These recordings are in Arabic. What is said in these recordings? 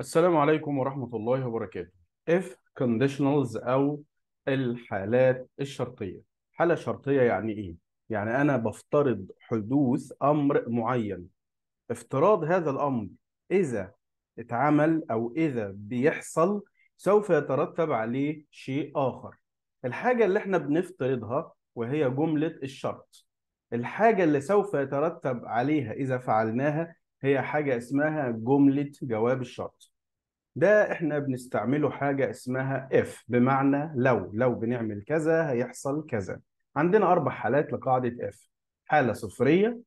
السلام عليكم ورحمة الله وبركاته. if conditionals أو الحالات الشرطية. حالة شرطية يعني إيه؟ يعني أنا بفترض حدوث أمر معين. افتراض هذا الأمر إذا اتعمل أو إذا بيحصل سوف يترتب عليه شيء آخر. الحاجة اللي إحنا بنفترضها وهي جملة الشرط. الحاجة اللي سوف يترتب عليها إذا فعلناها هي حاجة اسمها جملة جواب الشرط ده احنا بنستعمله حاجة اسمها if بمعنى لو لو بنعمل كذا هيحصل كذا عندنا أربع حالات لقاعدة if حالة صفرية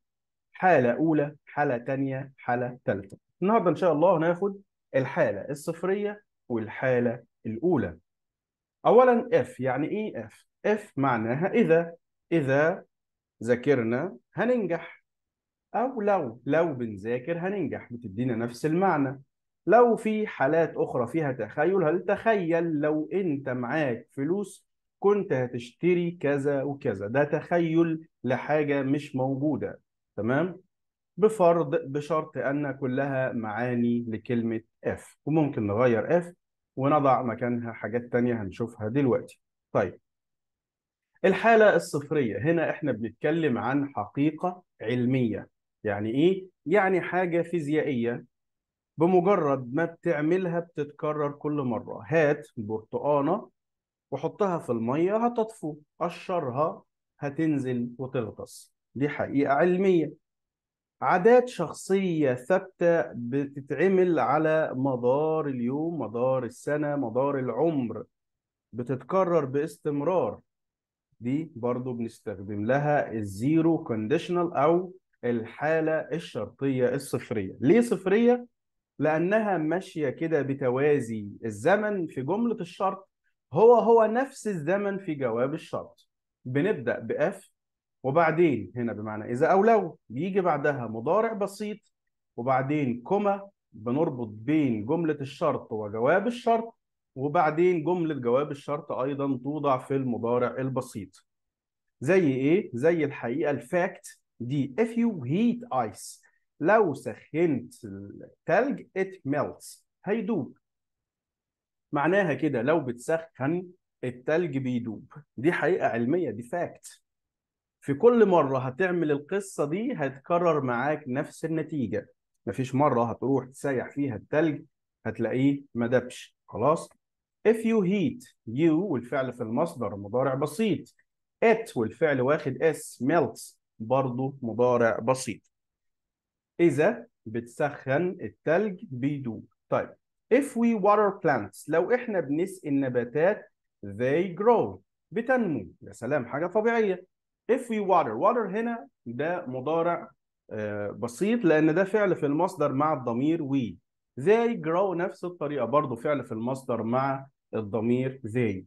حالة أولى حالة تانية حالة تالتة النهاردة إن شاء الله هناخد الحالة الصفرية والحالة الأولى أولا if يعني إيه if؟ if معناها إذا إذا ذاكرنا هننجح أو لو لو بنذاكر هننجح بتدينا نفس المعنى لو في حالات أخرى فيها تخيل هل تخيل لو أنت معاك فلوس كنت هتشتري كذا وكذا ده تخيل لحاجة مش موجودة تمام بفرض بشرط أن كلها معاني لكلمة F وممكن نغير F ونضع مكانها حاجات تانية هنشوفها دلوقتي طيب الحالة الصفرية هنا احنا بنتكلم عن حقيقة علمية يعني ايه؟ يعني حاجة فيزيائية بمجرد ما بتعملها بتتكرر كل مرة هات برتقانة وحطها في المية هتطفو قشرها هتنزل وتغطس دي حقيقة علمية عادات شخصية ثابتة بتتعمل على مدار اليوم مدار السنة مدار العمر بتتكرر باستمرار دي برضو بنستخدم لها الزيرو كونديشنال أو الحالة الشرطية الصفرية ليه صفرية؟ لانها ماشيه كده بتوازي الزمن في جمله الشرط هو هو نفس الزمن في جواب الشرط بنبدا باف وبعدين هنا بمعنى اذا او لو بيجي بعدها مضارع بسيط وبعدين كما بنربط بين جمله الشرط وجواب الشرط وبعدين جمله جواب الشرط ايضا توضع في المضارع البسيط زي ايه زي الحقيقه الفاكت دي if you heat ice لو سخنت التلج it melts هيدوب معناها كده لو بتسخن التلج بيدوب دي حقيقة علمية دي فاكت في كل مرة هتعمل القصة دي هتكرر معاك نفس النتيجة مفيش مرة هتروح تسيح فيها التلج هتلاقيه ما دبش خلاص if you heat you والفعل في المصدر مضارع بسيط it والفعل واخد s melts برضه مضارع بسيط إذا بتسخن التلج بيدوب طيب if we water plants لو إحنا بنسقي النباتات they grow بتنمو يا سلام حاجة طبيعية if we water water هنا ده مضارع آه، بسيط لأن ده فعل في المصدر مع الضمير we they grow نفس الطريقة برضه فعل في المصدر مع الضمير they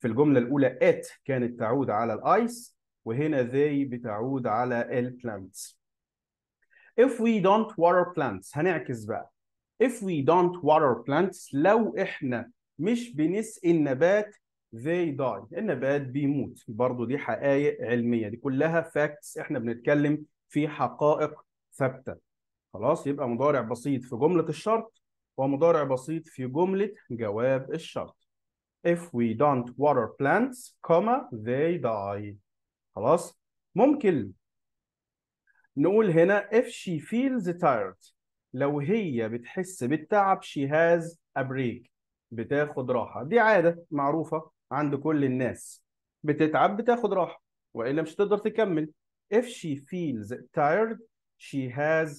في الجملة الأولى it كانت تعود على الآيس وهنا they بتعود على البلانتس if we don't water plants هنعكس بقى if we don't water plants لو احنا مش بنسقي النبات they die النبات بيموت برضو دي حقائق علميه دي كلها فاكتس احنا بنتكلم في حقائق ثابته خلاص يبقى مضارع بسيط في جمله الشرط ومضارع بسيط في جمله جواب الشرط if we don't water plants, comma, they die. خلاص؟ ممكن نقول هنا if she feels tired لو هي بتحس بالتعب she has a break بتاخد راحة دي عادة معروفة عند كل الناس بتتعب بتاخد راحة وإلا مش هتقدر تكمل if she feels tired she has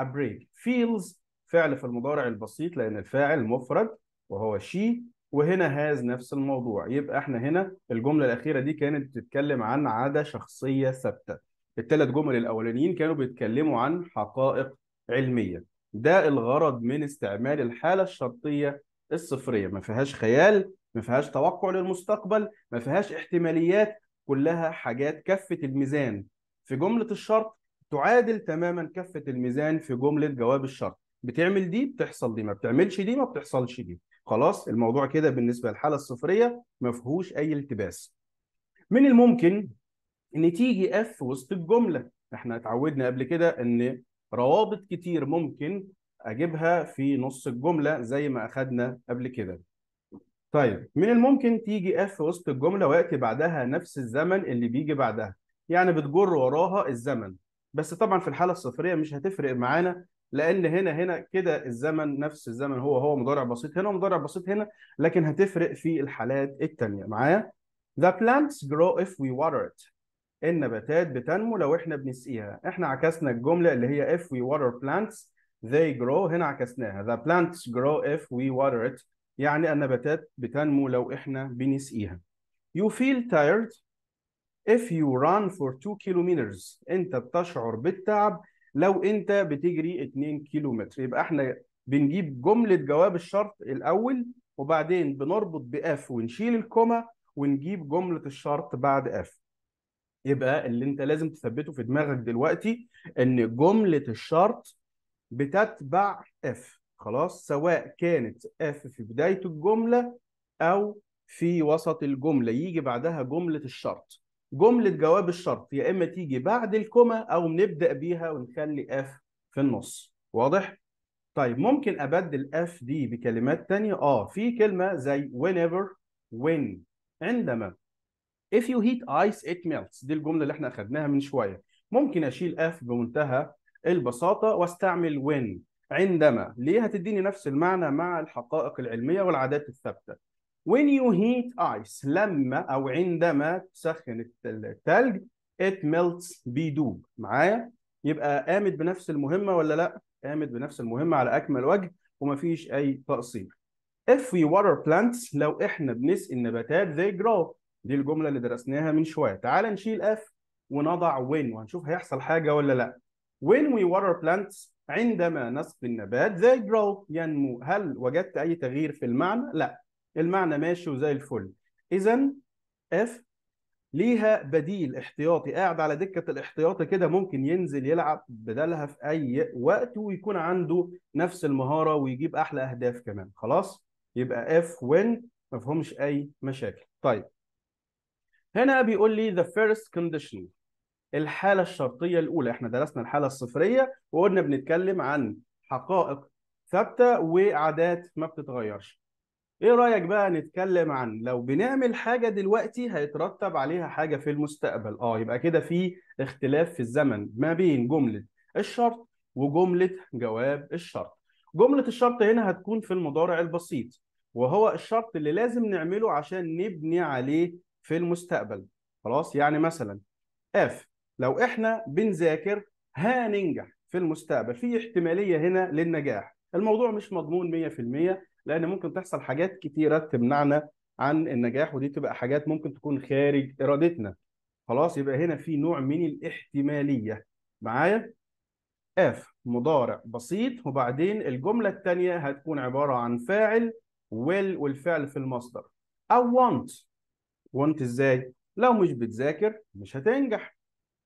a break feels فعل في المضارع البسيط لأن الفاعل مفرد وهو she وهنا has نفس الموضوع يبقى احنا هنا الجملة الأخيرة دي كانت بتتكلم عن عادة شخصية ثابتة الثلاث جمل الاولانيين كانوا بيتكلموا عن حقائق علميه ده الغرض من استعمال الحاله الشرطيه الصفريه ما فيهاش خيال ما فيهاش توقع للمستقبل ما فيهاش احتماليات كلها حاجات كفه الميزان في جمله الشرط تعادل تماما كفه الميزان في جمله جواب الشرط بتعمل دي بتحصل دي ما بتعملش دي ما بتحصلش دي خلاص الموضوع كده بالنسبه للحاله الصفريه ما فيهوش اي التباس من الممكن ان تيجي اف وسط الجمله احنا اتعودنا قبل كده ان روابط كتير ممكن اجيبها في نص الجمله زي ما اخدنا قبل كده طيب من الممكن تيجي اف وسط الجمله وياتي بعدها نفس الزمن اللي بيجي بعدها يعني بتجر وراها الزمن بس طبعا في الحاله الصفريه مش هتفرق معانا لان هنا هنا كده الزمن نفس الزمن هو هو مضارع بسيط هنا ومضارع بسيط هنا لكن هتفرق في الحالات الثانيه معايا The plants grow if we water it النباتات بتنمو لو احنا بنسقيها احنا عكسنا الجمله اللي هي if we water plants they grow هنا عكسناها the plants grow if we water it يعني النباتات بتنمو لو احنا بنسقيها you feel tired if you run for 2 kilometers انت بتشعر بالتعب لو انت بتجري 2 كيلومتر يبقى احنا بنجيب جمله جواب الشرط الاول وبعدين بنربط باف ونشيل الكومه ونجيب جمله الشرط بعد اف يبقى اللي انت لازم تثبته في دماغك دلوقتي ان جمله الشرط بتتبع اف خلاص سواء كانت اف في بدايه الجمله او في وسط الجمله يجي بعدها جمله الشرط جمله جواب الشرط يا اما تيجي بعد الكوما او نبدا بيها ونخلي اف في النص واضح طيب ممكن ابدل اف دي بكلمات تانية اه في كلمه زي whenever when عندما if you heat ice it melts دي الجمله اللي احنا أخدناها من شويه ممكن اشيل اف بمنتهى البساطه واستعمل when عندما ليه هتديني نفس المعنى مع الحقائق العلميه والعادات الثابته when you heat ice لما او عندما تسخن التلج. it melts بيدوب معايا يبقى قامت بنفس المهمه ولا لا قامت بنفس المهمه على اكمل وجه ومفيش اي تقصير if we water plants لو احنا بنسقي النباتات they grow دي الجمله اللي درسناها من شويه تعال نشيل اف ونضع وين وهنشوف هيحصل حاجه ولا لا when we water plants عندما نسقي النبات they grow ينمو هل وجدت اي تغيير في المعنى لا المعنى ماشي وزي الفل اذا اف ليها بديل احتياطي قاعد على دكه الاحتياطي كده ممكن ينزل يلعب بدلها في اي وقت ويكون عنده نفس المهاره ويجيب احلى اهداف كمان خلاص يبقى اف وين ما فيهمش اي مشاكل طيب هنا بيقول لي the first condition الحالة الشرطية الأولى احنا درسنا الحالة الصفرية وقلنا بنتكلم عن حقائق ثابتة وعادات ما بتتغيرش ايه رأيك بقى نتكلم عن لو بنعمل حاجة دلوقتي هيترتب عليها حاجة في المستقبل اه يبقى كده في اختلاف في الزمن ما بين جملة الشرط وجملة جواب الشرط جملة الشرط هنا هتكون في المضارع البسيط وهو الشرط اللي لازم نعمله عشان نبني عليه في المستقبل خلاص يعني مثلا اف لو احنا بنذاكر هننجح في المستقبل في احتماليه هنا للنجاح الموضوع مش مضمون 100% لان ممكن تحصل حاجات كتيره تمنعنا عن النجاح ودي تبقى حاجات ممكن تكون خارج ارادتنا خلاص يبقى هنا في نوع من الاحتماليه معايا اف مضارع بسيط وبعدين الجمله الثانيه هتكون عباره عن فاعل ويل والفعل في المصدر او want وانت ازاي لو مش بتذاكر مش هتنجح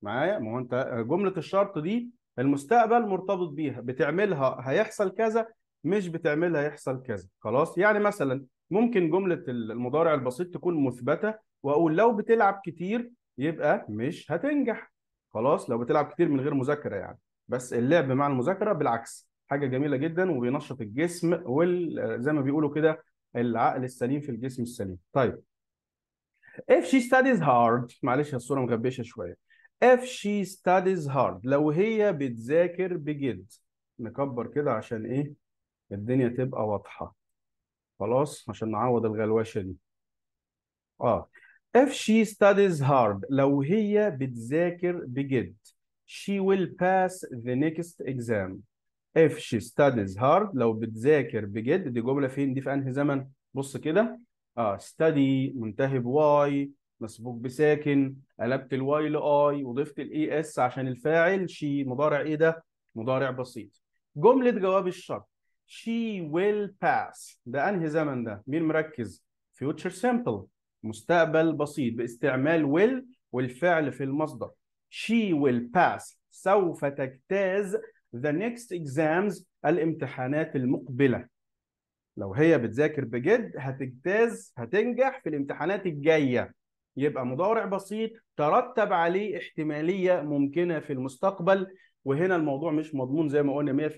معايا ما هو انت جمله الشرط دي المستقبل مرتبط بيها بتعملها هيحصل كذا مش بتعملها هيحصل كذا خلاص يعني مثلا ممكن جمله المضارع البسيط تكون مثبته واقول لو بتلعب كتير يبقى مش هتنجح خلاص لو بتلعب كتير من غير مذاكره يعني بس اللعب مع المذاكره بالعكس حاجه جميله جدا وبينشط الجسم وزي ما بيقولوا كده العقل السليم في الجسم السليم طيب if she studies hard معلش الصوره مغبشه شويه if she studies hard لو هي بتذاكر بجد نكبر كده عشان ايه الدنيا تبقى واضحه خلاص عشان نعوض الغلوشه دي اه if she studies hard لو هي بتذاكر بجد she will pass the next exam if she studies hard لو بتذاكر بجد دي جمله فين دي في انهي زمن بص كده اه ستدي منتهي بواي مسبوق بساكن قلبت الواي لاي وضفت الاي اس عشان الفاعل شي مضارع ايه ده؟ مضارع بسيط. جمله جواب الشرط she will pass ده انهي زمن ده؟ مين مركز؟ future simple مستقبل بسيط باستعمال will والفعل في المصدر. she will pass سوف تجتاز the next exams الامتحانات المقبله. لو هي بتذاكر بجد هتجتاز هتنجح في الامتحانات الجايه يبقى مضارع بسيط ترتب عليه احتماليه ممكنه في المستقبل وهنا الموضوع مش مضمون زي ما قلنا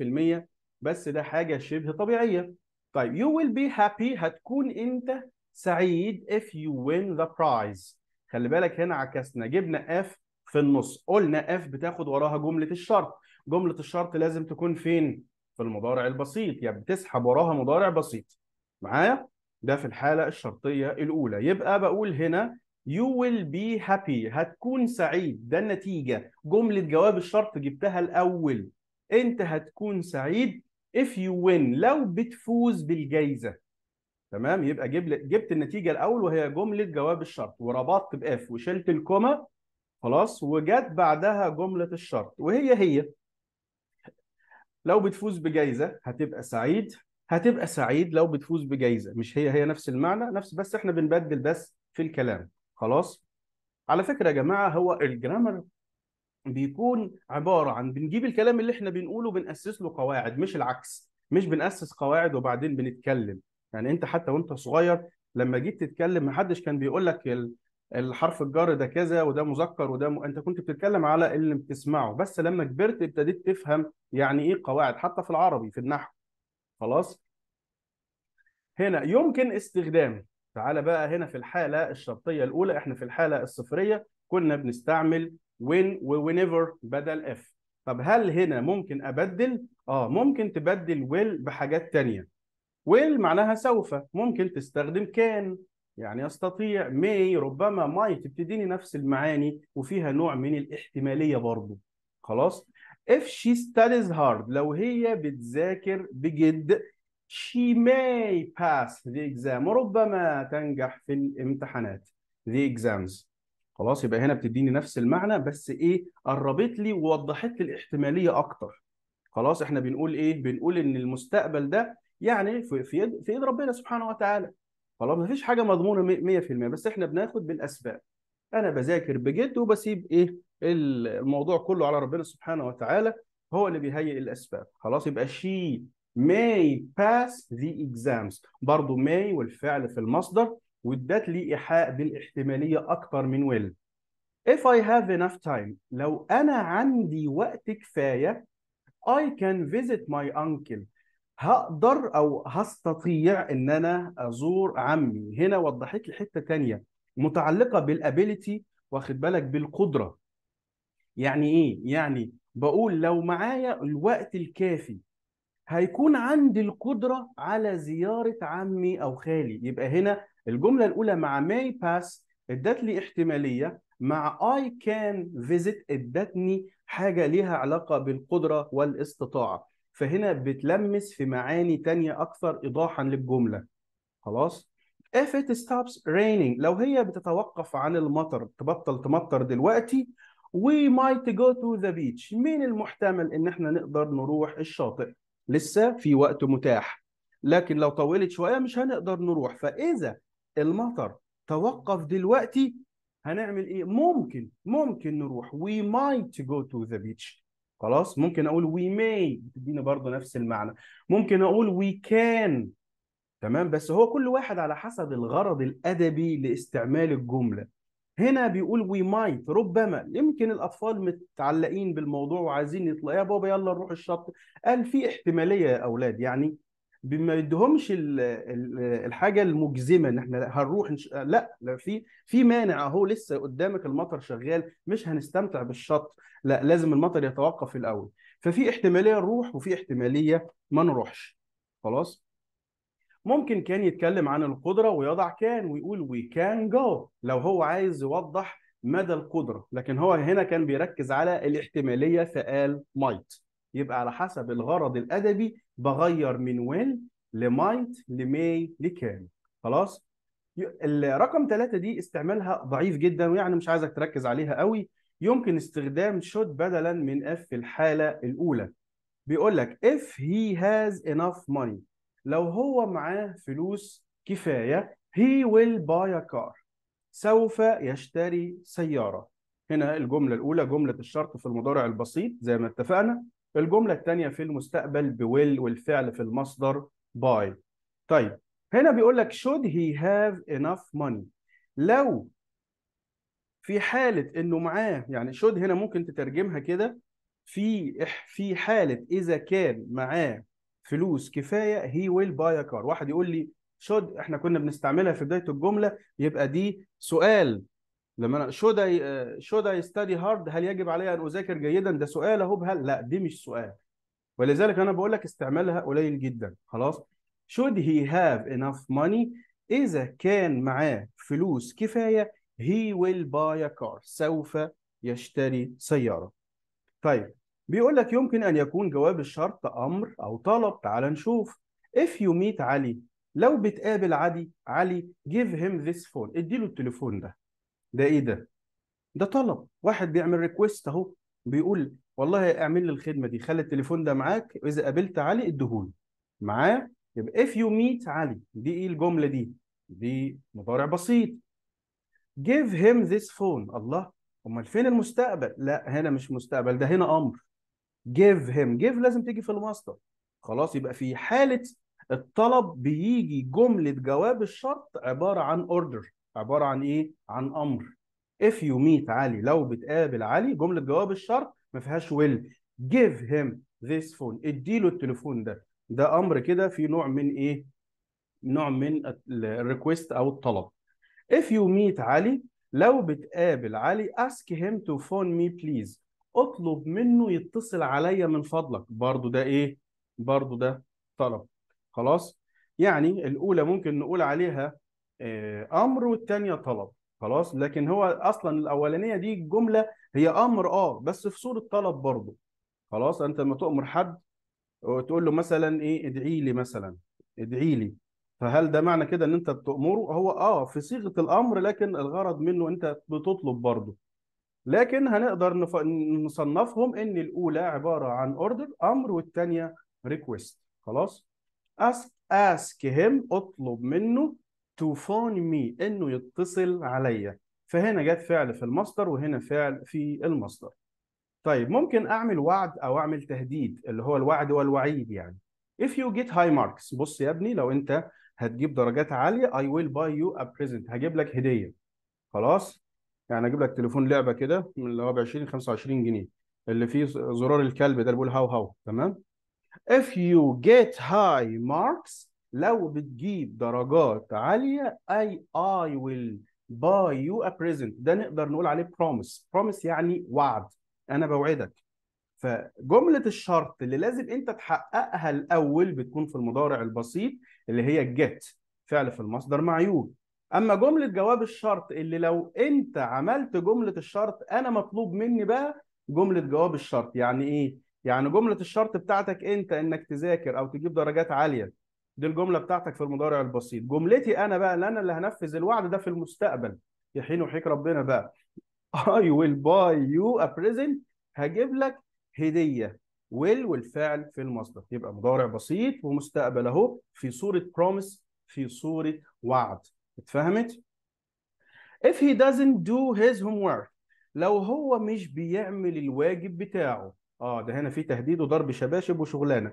100% بس ده حاجه شبه طبيعيه طيب you will be happy هتكون انت سعيد if you win the prize خلي بالك هنا عكسنا جبنا F في النص قلنا F بتاخد وراها جملة الشرط جملة الشرط لازم تكون فين في المضارع البسيط يعني بتسحب وراها مضارع بسيط معايا ده في الحالة الشرطية الأولى يبقى بقول هنا you will be happy هتكون سعيد ده النتيجة جملة جواب الشرط جبتها الأول أنت هتكون سعيد if you win لو بتفوز بالجايزة تمام يبقى جيب جبت النتيجة الأول وهي جملة جواب الشرط وربطت بإف وشلت الكومه خلاص وجت بعدها جملة الشرط وهي هي لو بتفوز بجايزه هتبقى سعيد هتبقى سعيد لو بتفوز بجايزه مش هي هي نفس المعنى نفس بس احنا بنبدل بس في الكلام خلاص على فكره يا جماعه هو الجرامر بيكون عباره عن بنجيب الكلام اللي احنا بنقوله بنأسس له قواعد مش العكس مش بنأسس قواعد وبعدين بنتكلم يعني انت حتى وانت صغير لما جيت تتكلم محدش كان بيقول لك الحرف الجر ده كذا وده مذكر وده م... انت كنت بتتكلم على اللي بتسمعه بس لما كبرت ابتديت تفهم يعني ايه قواعد حتى في العربي في النحو خلاص هنا يمكن استخدام تعالى بقى هنا في الحاله الشرطيه الاولى احنا في الحاله الصفريه كنا بنستعمل when وwhenever بدل if طب هل هنا ممكن ابدل اه ممكن تبدل will بحاجات تانية will معناها سوف ممكن تستخدم كان يعني استطيع may ربما ماي تبتديني نفس المعاني وفيها نوع من الاحتماليه برضه خلاص if she studies hard لو هي بتذاكر بجد she may pass the exam وربما تنجح في الامتحانات the exams خلاص يبقى هنا بتديني نفس المعنى بس ايه قربت لي ووضحت لي الاحتماليه اكتر خلاص احنا بنقول ايه بنقول ان المستقبل ده يعني في في في يد ربنا سبحانه وتعالى خلاص مفيش حاجه مضمونه 100% بس احنا بناخد بالاسباب انا بذاكر بجد وبسيب ايه الموضوع كله على ربنا سبحانه وتعالى هو اللي بيهيئ الاسباب خلاص يبقى she may pass the exams برضه may والفعل في المصدر وادت لي ايحاء بالاحتماليه اكثر من will if I have enough time لو انا عندي وقت كفايه I can visit my uncle هقدر او هستطيع ان انا ازور عمي هنا وضحت لي حته تانية متعلقه بالابيليتي واخد بالك بالقدره يعني ايه يعني بقول لو معايا الوقت الكافي هيكون عندي القدره على زياره عمي او خالي يبقى هنا الجمله الاولى مع may pass ادت لي احتماليه مع I can visit ادتني حاجة ليها علاقة بالقدرة والاستطاعة فهنا بتلمس في معاني تانية أكثر إيضاحا للجملة خلاص if it stops raining لو هي بتتوقف عن المطر تبطل تمطر دلوقتي we might go to the beach من المحتمل إن إحنا نقدر نروح الشاطئ لسه في وقت متاح لكن لو طولت شوية مش هنقدر نروح فإذا المطر توقف دلوقتي هنعمل ايه ممكن ممكن نروح we might go to the beach خلاص ممكن اقول وي ماي بتديني برضه نفس المعنى ممكن اقول وي كان تمام بس هو كل واحد على حسب الغرض الادبي لاستعمال الجمله هنا بيقول وي مايت ربما يمكن الاطفال متعلقين بالموضوع وعايزين يطلعوا يا بابا يلا نروح الشط قال في احتماليه يا اولاد يعني ما يدهمش الحاجه المجزمه ان احنا هنروح نش... لا لا في في مانع اهو لسه قدامك المطر شغال مش هنستمتع بالشط لا لازم المطر يتوقف الاول ففي احتماليه نروح وفي احتماليه ما نروحش خلاص ممكن كان يتكلم عن القدره ويضع كان ويقول وي كان جو لو هو عايز يوضح مدى القدره لكن هو هنا كان بيركز على الاحتماليه فقال مايت يبقى على حسب الغرض الادبي بغير من ويل لمايت لمي لكان خلاص الرقم ثلاثة دي استعمالها ضعيف جدا ويعني مش عايزك تركز عليها قوي يمكن استخدام should بدلا من اف في الحالة الأولى بيقول لك if he has enough money لو هو معاه فلوس كفاية he will buy a car سوف يشتري سيارة هنا الجملة الأولى جملة الشرط في المضارع البسيط زي ما اتفقنا الجمله الثانيه في المستقبل بويل والفعل في المصدر باي طيب هنا بيقول لك should he have enough money لو في حاله انه معاه يعني should هنا ممكن تترجمها كده في في حاله اذا كان معاه فلوس كفايه هي ويل باي كار واحد يقول لي شود احنا كنا بنستعملها في بدايه الجمله يبقى دي سؤال لما انا شود اي شود اي ستادي هارد هل يجب علي ان اذاكر جيدا ده سؤال اهو بهل لا دي مش سؤال ولذلك انا بقول لك استعمالها قليل جدا خلاص should he have enough money اذا كان معاه فلوس كفايه he will buy a car سوف يشتري سياره طيب بيقول لك يمكن ان يكون جواب الشرط امر او طلب تعال نشوف if you meet علي لو بتقابل علي علي give him this phone اديله التليفون ده ده ايه ده؟ ده طلب واحد بيعمل ريكويست اهو بيقول والله اعمل لي الخدمه دي خلي التليفون ده معاك واذا قابلت علي اديهولي معاه يبقى if you meet علي دي ايه الجمله دي؟ دي مضارع بسيط give him this phone الله امال فين المستقبل؟ لا هنا مش مستقبل ده هنا امر give him give لازم تيجي في المصدر خلاص يبقى في حاله الطلب بيجي جمله جواب الشرط عباره عن اوردر عباره عن ايه؟ عن امر if you meet علي لو بتقابل علي جمله جواب الشرط ما فيهاش will give him this phone اديله التليفون ده ده امر كده في نوع من ايه؟ نوع من الريكوست او الطلب if you meet علي لو بتقابل علي ask him to phone me please اطلب منه يتصل عليا من فضلك برضو ده ايه برضو ده طلب خلاص يعني الاولى ممكن نقول عليها آه، امر والثانيه طلب خلاص لكن هو اصلا الاولانيه دي الجمله هي امر اه بس في صوره طلب برضه خلاص انت لما تؤمر حد وتقول له مثلا ايه ادعي لي مثلا ادعي لي فهل ده معنى كده ان انت بتامره هو اه في صيغه الامر لكن الغرض منه انت بتطلب برضه لكن هنقدر نف... نصنفهم ان الاولى عباره عن اوردر امر والثانيه ريكويست خلاص اسك اسك هيم اطلب منه توفون مي انه يتصل عليا فهنا جت فعل في المصدر وهنا فعل في المصدر طيب ممكن اعمل وعد او اعمل تهديد اللي هو الوعد والوعيد يعني if you get high marks بص يا ابني لو انت هتجيب درجات عاليه I will buy you a present هجيب لك هديه خلاص يعني اجيب لك تليفون لعبه كده من اللي هو ب 20 25 جنيه اللي فيه زرار الكلب ده اللي بيقول هاو هاو تمام if you get high marks لو بتجيب درجات عاليه اي اي ويل باي يو ا بريزنت ده نقدر نقول عليه بروميس بروميس يعني وعد انا بوعدك فجمله الشرط اللي لازم انت تحققها الاول بتكون في المضارع البسيط اللي هي get فعل في المصدر معيوب اما جمله جواب الشرط اللي لو انت عملت جمله الشرط انا مطلوب مني بقى جمله جواب الشرط يعني ايه يعني جمله الشرط بتاعتك انت انك تذاكر او تجيب درجات عاليه دي الجمله بتاعتك في المضارع البسيط جملتي انا بقى اللي انا اللي هنفذ الوعد ده في المستقبل حين وحيك ربنا بقى I will buy you a present هجيب لك هديه will والفعل في المصدر يبقى مضارع بسيط ومستقبل اهو في صوره بروميس في صوره وعد اتفهمت if he doesn't do his homework لو هو مش بيعمل الواجب بتاعه اه ده هنا في تهديد وضرب شباشب وشغلانه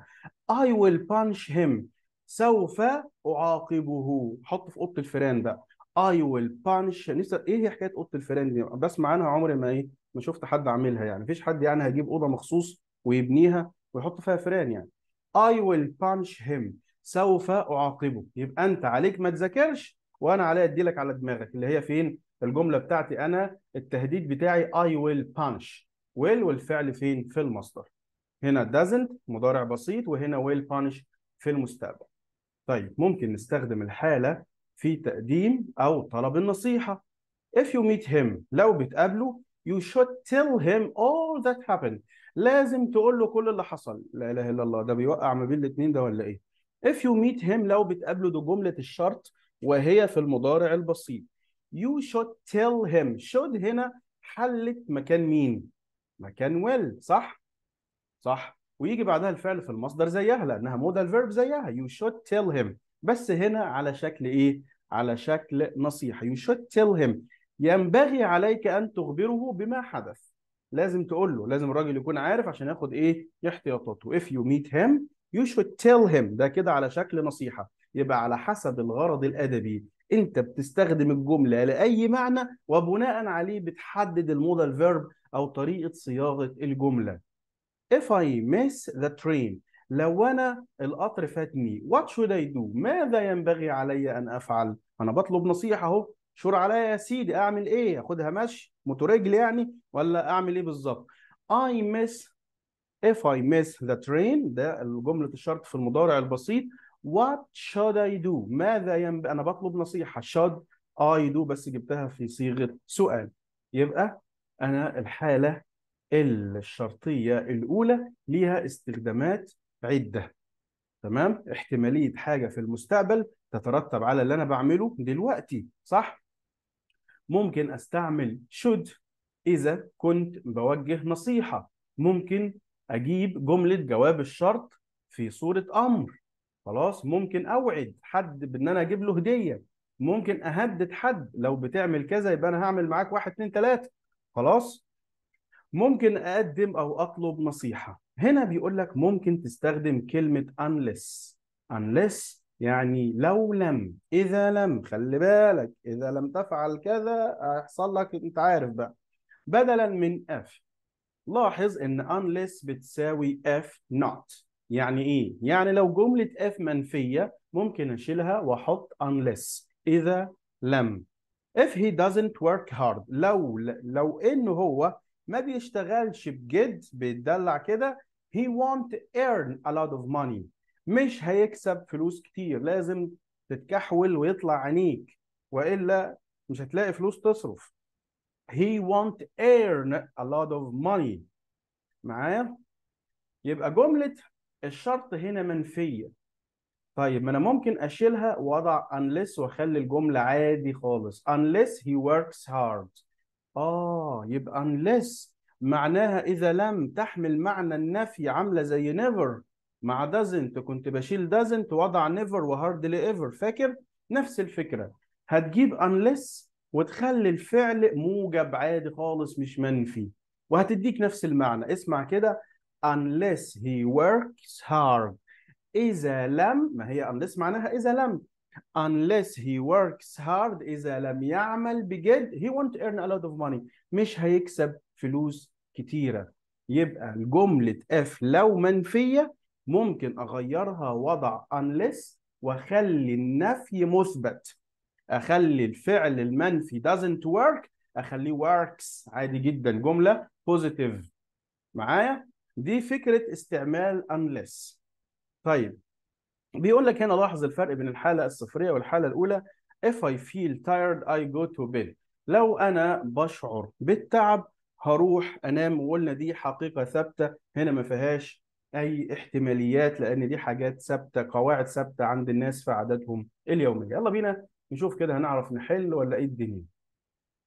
I will punch him سوف اعاقبه حطه في اوضه الفيران بقى اي ويل بانش ايه هي حكايه اوضه الفيران دي بسمع عنها عمري ما ايه ما شفت حد عاملها يعني مفيش حد يعني هيجيب اوضه مخصوص ويبنيها ويحط فيها فيران يعني اي ويل بانش هيم سوف اعاقبه يبقى انت عليك ما تذاكرش وانا عليا ادي لك على دماغك اللي هي فين الجمله بتاعتي انا التهديد بتاعي اي ويل بانش ويل والفعل فين في المصدر هنا doesn't مضارع بسيط وهنا ويل بانش في المستقبل طيب ممكن نستخدم الحالة في تقديم أو طلب النصيحة if you meet him لو بتقابله you should tell him all that happened لازم تقول له كل اللي حصل لا إله إلا الله ده بيوقع ما بين الاتنين ده ولا إيه if you meet him لو بتقابله ده جملة الشرط وهي في المضارع البسيط you should tell him should هنا حلت مكان مين مكان will صح صح ويجي بعدها الفعل في المصدر زيها لانها مودال فيرب زيها يو شود تيل هيم بس هنا على شكل ايه على شكل نصيحه يو شود تيل هيم ينبغي عليك ان تخبره بما حدث لازم تقول له لازم الراجل يكون عارف عشان ياخد ايه احتياطاته if you meet him you should tell him ده كده على شكل نصيحه يبقى على حسب الغرض الادبي انت بتستخدم الجمله لاي معنى وبناء عليه بتحدد المودال فيرب او طريقه صياغه الجمله if I miss the train لو انا القطر فاتني what should I do ماذا ينبغي علي ان افعل انا بطلب نصيحه اهو شور عليا يا سيدي اعمل ايه اخدها مشي موتورجل يعني ولا اعمل ايه بالظبط I miss if I miss the train ده جمله الشرط في المضارع البسيط what should I do ماذا ينبغي انا بطلب نصيحه should I do بس جبتها في صيغه سؤال يبقى انا الحاله الشرطية الأولى ليها استخدامات عدة تمام احتمالية حاجة في المستقبل تترتب على اللي أنا بعمله دلوقتي صح؟ ممكن أستعمل should إذا كنت بوجه نصيحة ممكن أجيب جملة جواب الشرط في صورة أمر خلاص ممكن أوعد حد بإن أنا أجيب له هدية ممكن أهدد حد لو بتعمل كذا يبقى أنا هعمل معاك واحد اتنين تلاتة خلاص ممكن اقدم او اطلب نصيحه هنا بيقول لك ممكن تستخدم كلمه unless unless يعني لو لم اذا لم خلي بالك اذا لم تفعل كذا هيحصل لك انت عارف بقى بدلا من if لاحظ ان unless بتساوي if not يعني ايه يعني لو جمله if منفيه ممكن اشيلها واحط unless اذا لم if he doesn't work hard لو لو انه هو ما بيشتغلش بجد بيتدلع كده he won't earn a lot of money مش هيكسب فلوس كتير لازم تتكحول ويطلع عينيك والا مش هتلاقي فلوس تصرف he won't earn a lot of money معايا يبقى جمله الشرط هنا منفيه طيب ما انا ممكن اشيلها واضع unless واخلي الجمله عادي خالص unless he works hard اه يبقى unless معناها اذا لم تحمل معنى النفي عامله زي never مع doesn't كنت بشيل doesn't وضع never وهاردلي ever فاكر نفس الفكره هتجيب unless وتخلي الفعل موجب عادي خالص مش منفي وهتديك نفس المعنى اسمع كده unless he works hard إذا لم ما هي unless معناها إذا لم unless he works hard إذا لم يعمل بجد he won't earn a lot of money مش هيكسب فلوس كتيرة يبقى الجملة F لو منفية ممكن أغيرها وضع unless وأخلي النفي مثبت أخلي الفعل المنفي doesn't work أخليه works عادي جدا جملة positive معايا دي فكرة استعمال unless طيب بيقول لك هنا لاحظ الفرق بين الحالة الصفرية والحالة الأولى if I feel tired I go to bed لو أنا بشعر بالتعب هروح أنام وقلنا دي حقيقة ثابتة هنا ما فيهاش أي احتماليات لأن دي حاجات ثابتة قواعد ثابتة عند الناس في عاداتهم اليومية يلا بينا نشوف كده هنعرف نحل ولا إيه الدنيا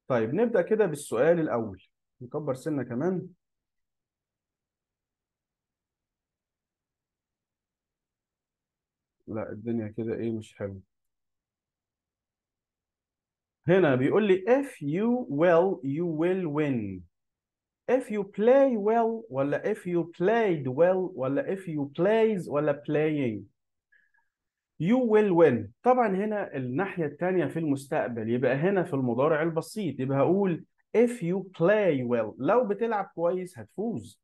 طيب نبدأ كده بالسؤال الأول نكبر سنة كمان لا الدنيا كده ايه مش حلو هنا بيقول لي if you will you will win if you play well ولا if you played well ولا if you plays ولا playing you will win طبعا هنا الناحية الثانية في المستقبل يبقى هنا في المضارع البسيط يبقى هقول if you play well لو بتلعب كويس هتفوز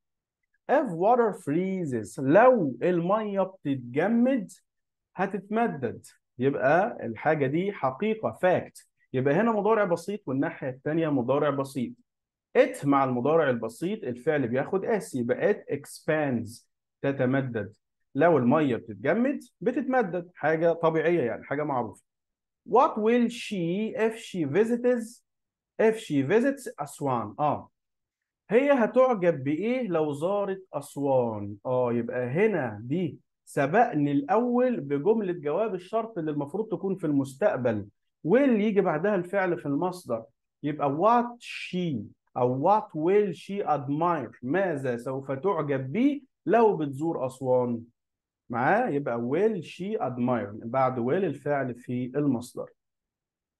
if water freezes لو المية بتتجمد هتتمدد يبقى الحاجه دي حقيقه فاكت يبقى هنا مضارع بسيط والناحيه الثانيه مضارع بسيط ات مع المضارع البسيط الفعل بياخد اس يبقى ات expands تتمدد لو الميه بتتجمد بتتمدد حاجه طبيعيه يعني حاجه معروفه what will she if she visits if she visits اسوان اه هي هتعجب بايه لو زارت اسوان اه يبقى هنا دي سبقني الاول بجمله جواب الشرط اللي المفروض تكون في المستقبل واللي يجي بعدها الفعل في المصدر يبقى what she او what will she admire ماذا سوف تعجب به لو بتزور اسوان معاه يبقى will she admire بعد will الفعل في المصدر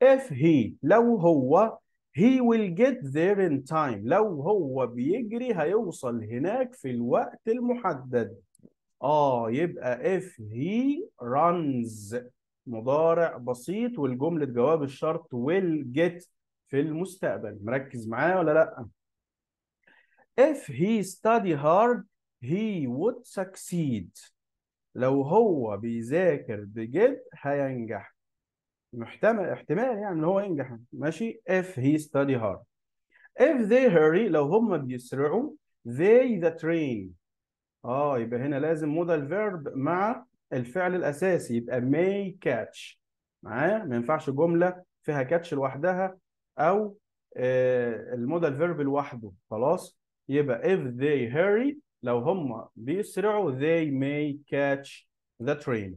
if he لو هو he will get there in time لو هو بيجري هيوصل هناك في الوقت المحدد اه يبقى if he runs مضارع بسيط والجملة جواب الشرط will get في المستقبل مركز معايا ولا لا if he study hard he would succeed لو هو بيذاكر بجد هينجح محتمل احتمال يعني ان هو ينجح ماشي if he study hard if they hurry لو هم بيسرعوا they the train اه يبقى هنا لازم مودال فيرب مع الفعل الاساسي يبقى may catch معاه ما ينفعش جمله فيها كاتش لوحدها او آه، المودال فيرب لوحده خلاص يبقى if they hurry لو هم بيسرعوا they may catch the train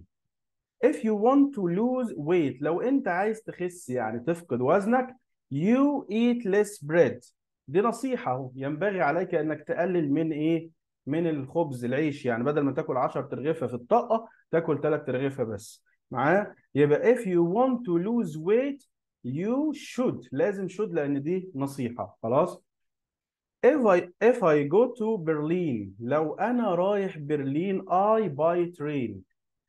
if you want to lose weight لو انت عايز تخس يعني تفقد وزنك you eat less bread دي نصيحة ينبغي عليك انك تقلل من ايه من الخبز العيش يعني بدل ما تاكل 10 ترغيفه في الطاقه تاكل 3 ترغيفه بس معاه يبقى if you want to lose weight you should لازم should لان دي نصيحه خلاص if I if I go to Berlin لو انا رايح برلين I by train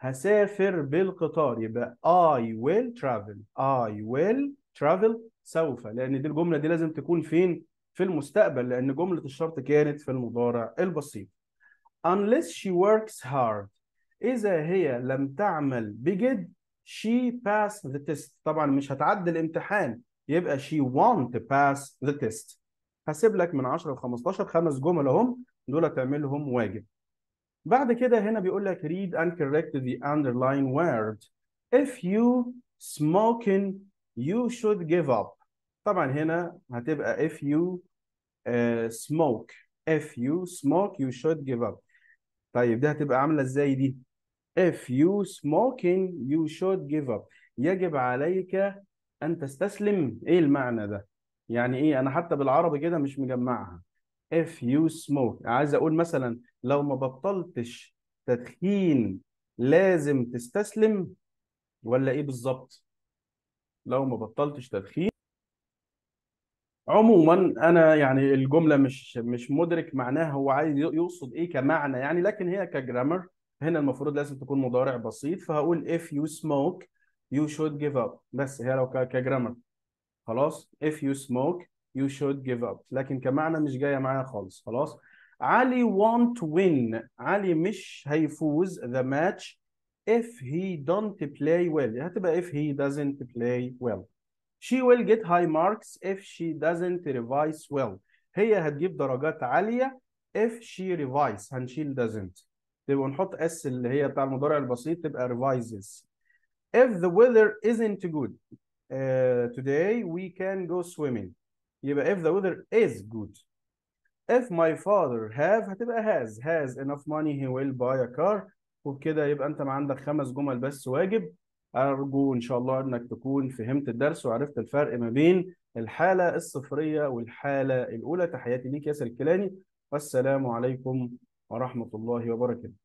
هسافر بالقطار يبقى I will travel I will travel سوف لان دي الجمله دي لازم تكون فين في المستقبل لأن جملة الشرط كانت في المضارع البسيط unless she works hard إذا هي لم تعمل بجد she passed the test طبعا مش هتعدي الامتحان يبقى she want to pass the test هسيب لك من 10 ل 15 خمس جمل اهم دول تعملهم واجب بعد كده هنا بيقول لك read and correct the underlying word if you smoking you should give up طبعا هنا هتبقى if you سموك آه، if you smoke you should give up طيب ده هتبقى عامله ازاي دي if you smoking you should give up يجب عليك ان تستسلم ايه المعنى ده يعني ايه انا حتى بالعربي كده مش مجمعها if you smoke عايز اقول مثلا لو ما بطلتش تدخين لازم تستسلم ولا ايه بالظبط لو ما بطلتش تدخين عموما انا يعني الجمله مش مش مدرك معناها هو عايز يقصد ايه كمعنى يعني لكن هي كجرامر هنا المفروض لازم تكون مضارع بسيط فهقول if you smoke you should give up بس هي لو كجرامر خلاص if you smoke you should give up لكن كمعنى مش جايه معايا خالص خلاص علي won't win علي مش هيفوز the match if he don't play well هتبقى if he doesn't play well she will get high marks if she doesn't revise well هي هتجيب درجات عالية if she revise هنشيل doesn't تبقى نحط s اللي هي بتاع المضارع البسيط تبقى revises if the weather isn't good uh, today we can go swimming يبقى if the weather is good if my father have هتبقى has has enough money he will buy a car وبكده يبقى انت ما عندك خمس جمل بس واجب أرجو إن شاء الله إنك تكون فهمت الدرس وعرفت الفرق ما بين الحالة الصفرية والحالة الأولى تحياتي ليك ياسر الكيلاني والسلام عليكم ورحمة الله وبركاته